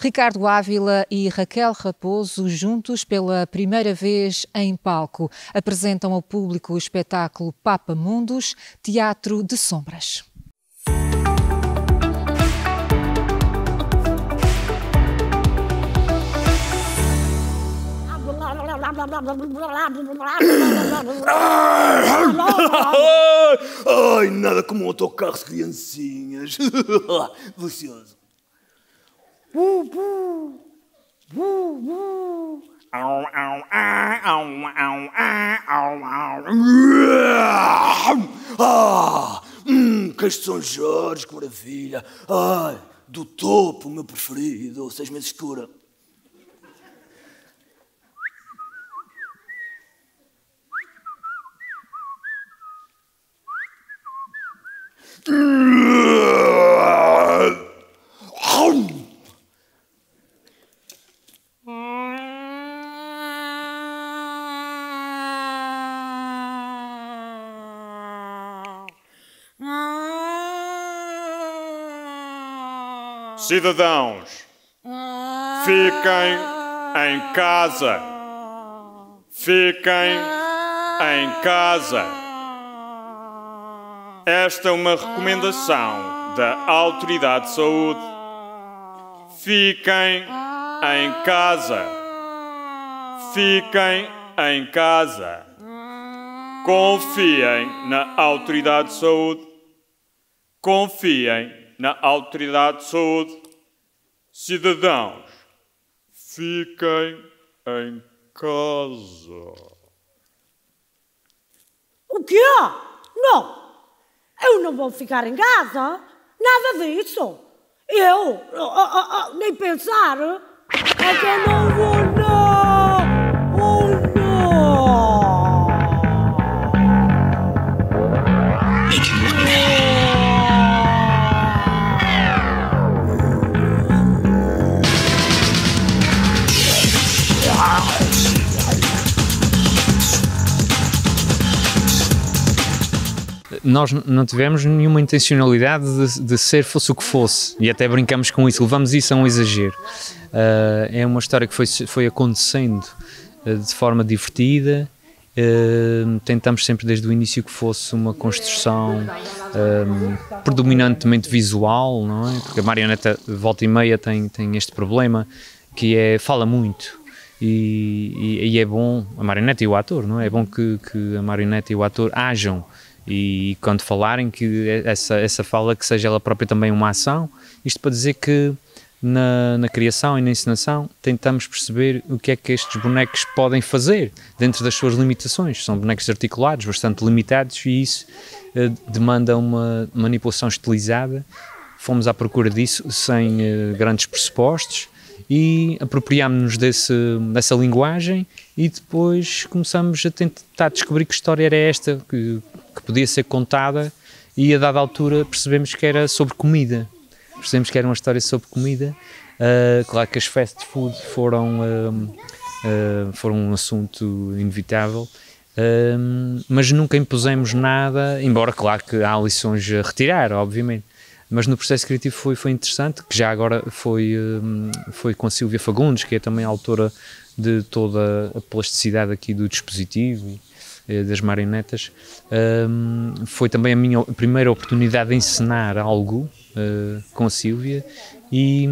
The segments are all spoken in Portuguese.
Ricardo Ávila e Raquel Raposo, juntos pela primeira vez em palco, apresentam ao público o espetáculo Papa Mundos, Teatro de Sombras. Ai, nada como um autocarro de criancinhas. Delicioso. Bu, bu, bu, bu. Au, au, ah, au, au, ah, au, au. Ah, hum, queijo de São Jorge, que maravilha. Ai, do topo, o meu preferido, seis meses escura. Cidadãos, fiquem em casa. Fiquem em casa. Esta é uma recomendação da Autoridade de Saúde. Fiquem em casa. Fiquem em casa. Confiem na Autoridade de Saúde. Confiem na Autoridade de Saúde. Cidadãos, fiquem em casa. O quê? Não! Eu não vou ficar em casa! Nada disso! Eu? Oh, oh, oh, nem pensar! É que eu não vou, não! nós não tivemos nenhuma intencionalidade de, de, ser fosse o que fosse e até brincamos com isso, levamos isso a um exagero. Uh, é uma história que foi, foi acontecendo ah, de forma divertida. Uh, tentamos sempre desde o início que fosse uma construção predominantemente visual, não é? Porque a marioneta volta e meia tem, tem este problema que é fala muito e, e, e, é bom a marioneta e o ator, não é? É bom que, que a marioneta e o ator hajam e, quando falarem que essa, essa fala que seja ela própria também uma ação, isto para dizer que na, na, criação e na ensinação, tentamos perceber o que é que estes bonecos podem fazer dentro das suas limitações. São bonecos articulados, bastante limitados, e isso eh, demanda uma manipulação estilizada. Fomos à procura disso sem eh, grandes pressupostos e apropriámos-nos dessa linguagem e depois começamos a tentar descobrir que história era esta, que, que podia ser contada e a dada altura percebemos que era sobre comida. Percebemos que era uma história sobre comida. Uh, claro que as fast food foram, uh, uh, foram um assunto inevitável, mas nunca impusemos nada, embora claro que há lições a retirar, obviamente. Mas no processo criativo foi, foi interessante, que já agora foi, foi com a Silvia Fagundes, que é também a autora de toda a plasticidade aqui do dispositivo eh, das marionetas, foi também a minha primeira oportunidade de encenar algo eh, com a Silvia e,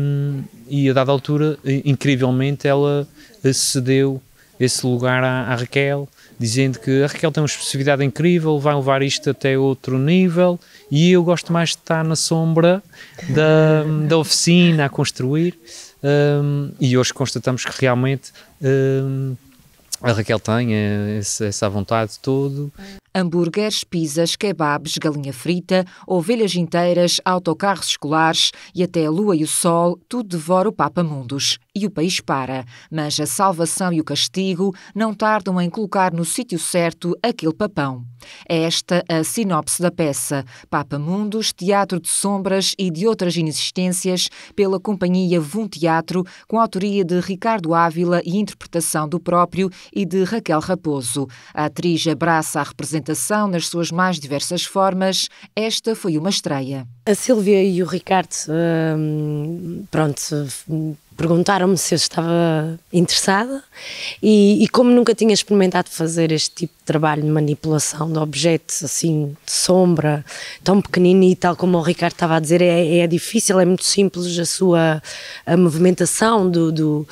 e a dada altura, incrivelmente, ela cedeu esse lugar à, à, Raquel, dizendo que a Raquel tem uma expressividade incrível, vai levar isto até outro nível e eu gosto mais de estar na sombra da, da oficina a construir. Um, e hoje constatamos que realmente um, a Raquel tem eh, essa, essa vontade toda hambúrgueres, pizzas, kebabs, galinha frita, ovelhas inteiras, autocarros escolares e até a lua e o sol, tudo devora o Papa Mundos. E o país para. Mas a salvação e o castigo não tardam em colocar no sítio certo aquele papão. É esta a sinopse da peça Papa Mundos, Teatro de Sombras e de Outras Inexistências, pela companhia Vum Teatro, com a autoria de Ricardo Ávila e interpretação do próprio e de Raquel Raposo. A atriz abraça a representação nas suas mais diversas formas, esta foi uma estreia. A Silvia e o Ricardo, hum, pronto, perguntaram-me se eu estava interessada e, e, como nunca tinha experimentado fazer este tipo de trabalho de manipulação de objetos assim de sombra tão pequenino e tal como o Ricardo estava a dizer é, é difícil é muito simples a sua a movimentação do, do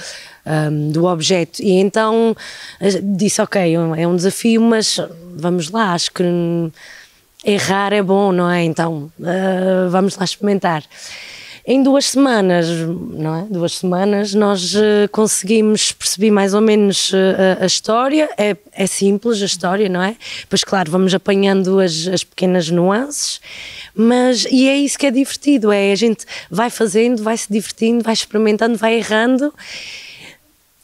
um, do objeto. E então eh, disse: Ok, é, é um desafio, mas vamos lá, acho que errar é bom, não é? Então uh, vamos lá experimentar. Em duas semanas, não é? Duas semanas, nós eh, conseguimos perceber mais ou menos eh, a, a história. É, é, simples a história, não é? Pois, claro, vamos apanhando as, as pequenas nuances, mas e é isso que é divertido: é a gente vai fazendo, vai se divertindo, vai experimentando, vai errando.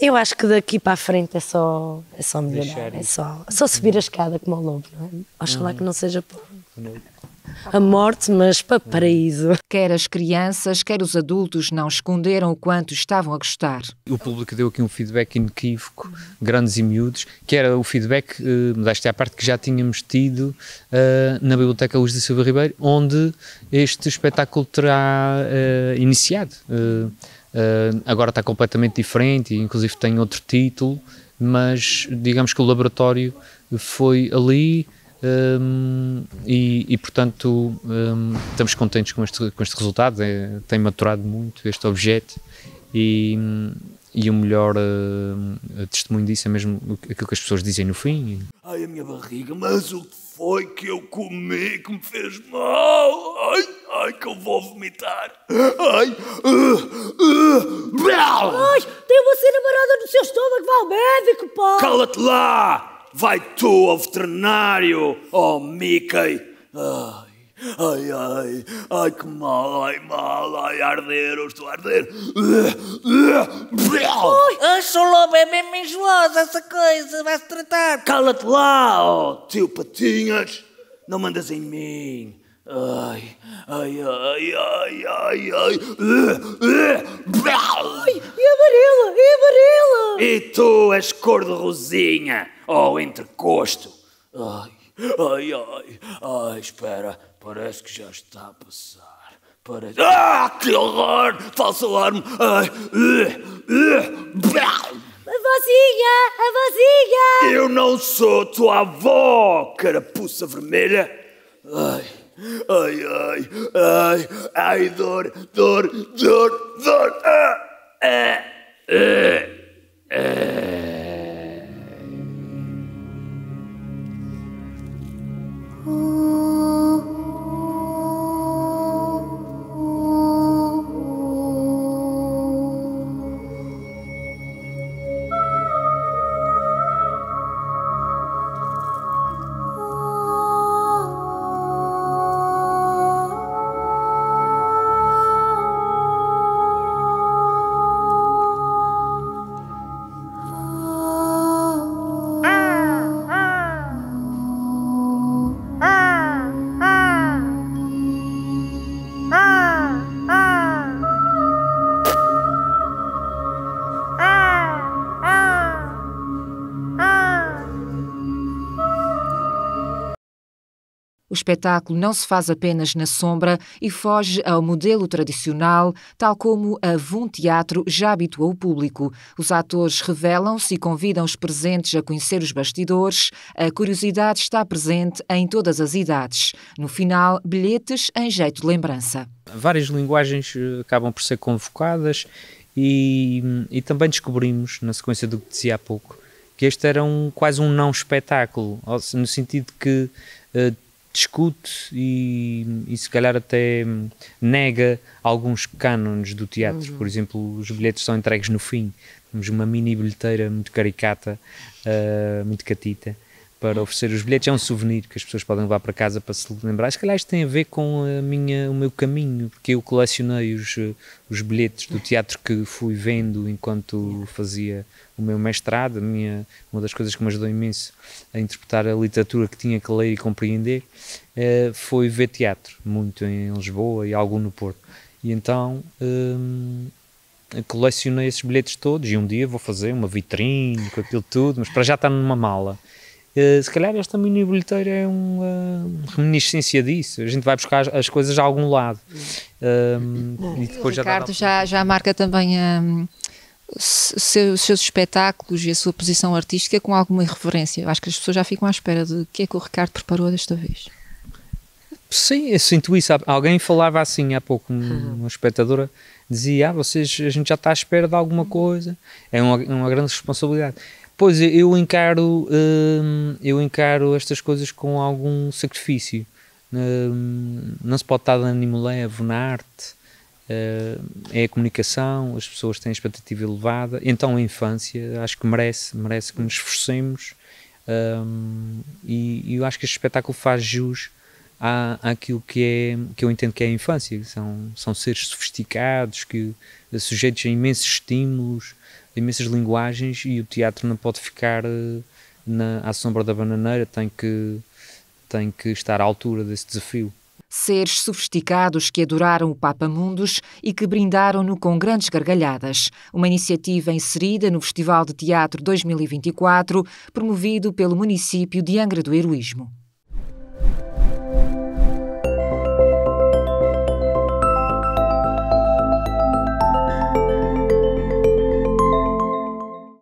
Eu acho que daqui para a frente é só, é só melhorar, é só, só subir a escada como ao lobo, não é? Oxalá uhum. que não seja pobre a morte, mas para paraíso. Quer as crianças, quer os adultos não esconderam o quanto estavam a gostar. O público deu aqui um feedback inequívoco, grandes e miúdos, que era o feedback, uh, eh, desta é a parte que já tínhamos tido uh, na Biblioteca Luz de Silva Ribeiro, onde este espetáculo terá uh, iniciado. agora está completamente diferente, inclusive tem outro título, mas digamos que o laboratório foi ali um, e, e, portanto um, estamos contentes com este, com este resultado é, tem maturado muito este objeto e, e o melhor uh, testemunho disso é mesmo aquilo que as pessoas dizem no fim ai a minha barriga, mas o que foi que eu comi que me fez mal ai, ai que eu vou vomitar ai uh, uh, ai, tem você cena marada no seu estômago, vá ao médico pá cala-te lá vai tu ao veterinário, oh Mickey. Ai, ai, ai, ai que mal, ai mal, ai arder, eu estou a arder. Ai, lobo, é mesmo enjoada essa coisa, vai-se tratar. Cala-te lá, oh tio Patinhas, não mandas em mim. Ai, ai, ai, ai, ai, ai. Ai, e amarela, e amarela. E tu és cor de rosinha, ou oh, entrecosto. Ai, ai, ai, ai, espera, parece que já está a passar. Parece... Ah, que horror! Falso alarme! Ai, a vozinha. Eu não sou tua avó, carapuça vermelha! Ai... Ay, ay, ay, ay, dor, dor, dor, dor, ah, eh, eh. O espetáculo não se faz apenas na sombra e foge ao modelo tradicional, tal como a Vum Teatro já habituou o público. Os atores revelam-se e convidam os presentes a conhecer os bastidores. A curiosidade está presente em todas as idades. No final, bilhetes em jeito de lembrança. Várias linguagens eh, acabam por ser convocadas e, e também descobrimos, na sequência do que dizia há pouco, que este era um, quase um não espetáculo, no sentido que eh, discute e, e, se calhar até nega alguns cânones do teatro. Uhum. Por exemplo, os bilhetes são entregues no fim. Temos uma mini bilheteira muito caricata, uh, muito catita, para oferecer os bilhetes. É um souvenir que as pessoas podem levar para casa para se lembrar. Se calhar isto tem a ver com a minha, o meu caminho, porque eu colecionei os, eh, os bilhetes do teatro que fui vendo enquanto fazia o meu mestrado. A minha, uma das coisas que me ajudou imenso a interpretar a literatura que tinha que ler e compreender eh, foi ver teatro, muito em Lisboa e algum no Porto. E então hum, colecionei esses bilhetes todos e um dia vou fazer uma vitrine com aquilo tudo, mas para já está numa mala. Eh, se calhar esta mini bilheteira é uma eh, reminiscência disso. A gente vai buscar as, coisas a algum lado. Um, ehm, e depois o Ricardo já, já, marca também um, ehm, seu, os seus espetáculos e a sua posição artística com alguma irreverência. Acho que as pessoas já ficam à espera de o que é que o Ricardo preparou desta vez. Sim, eu sinto isso. Alguém falava assim há pouco, uma espectadora dizia: ah, vocês, a gente já está à espera de alguma coisa. É uma, uma grande responsabilidade Pois eu encaro, hum, eu encaro estas coisas com algum sacrifício. Hum, não se pode estar de ânimo leve na arte, hum, é a comunicação, as pessoas têm expectativa elevada, então a infância acho que merece, merece que nos esforcemos e eu acho que este espetáculo faz jus à, àquilo que, é, que eu entendo que é a infância. São, são seres sofisticados, que sujeitos a imensos estímulos, a imensas linguagens, e o teatro não pode ficar eh, na, à sombra da bananeira, tem que, tem que estar à altura desse desafio seres sofisticados que adoraram o Papa Mundos e que brindaram-no com grandes gargalhadas. Uma iniciativa inserida no Festival de Teatro 2024, promovido pelo município de Angra do Heroísmo.